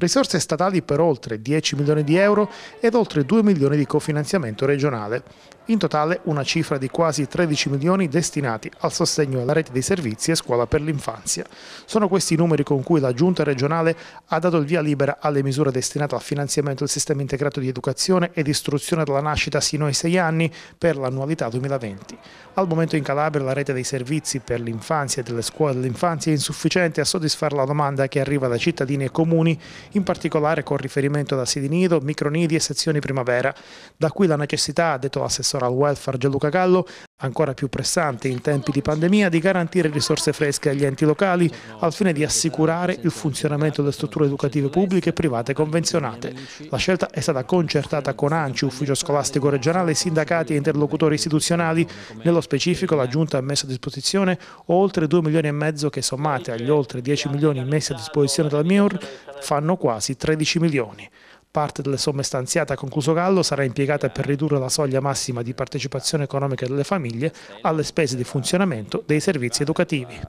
risorse statali per oltre 10 milioni di euro ed oltre 2 milioni di cofinanziamento regionale. In totale una cifra di quasi 13 milioni destinati al sostegno alla rete dei servizi e scuola per l'infanzia. Sono questi i numeri con cui la Giunta regionale ha dato il via libera alle misure destinate al finanziamento del sistema integrato di educazione ed istruzione dalla nascita sino ai 6 anni per l'annualità 2020. Al momento in Calabria la rete dei servizi per l'infanzia e delle scuole dell'infanzia è insufficiente a soddisfare la domanda che arriva da cittadini e comuni in particolare con riferimento ad asili nido, micronidi e sezioni primavera. Da qui la necessità, detto l'assessore al welfare Gianluca Gallo, ancora più pressante in tempi di pandemia, di garantire risorse fresche agli enti locali al fine di assicurare il funzionamento delle strutture educative pubbliche e private convenzionate. La scelta è stata concertata con ANCI, Ufficio Scolastico Regionale, sindacati e interlocutori istituzionali. Nello specifico la Giunta ha messo a disposizione oltre 2 milioni e mezzo che sommate agli oltre 10 milioni messi a disposizione dal MIUR fanno quasi 13 milioni. Parte delle somme stanziate a concluso Gallo sarà impiegata per ridurre la soglia massima di partecipazione economica delle famiglie alle spese di funzionamento dei servizi educativi.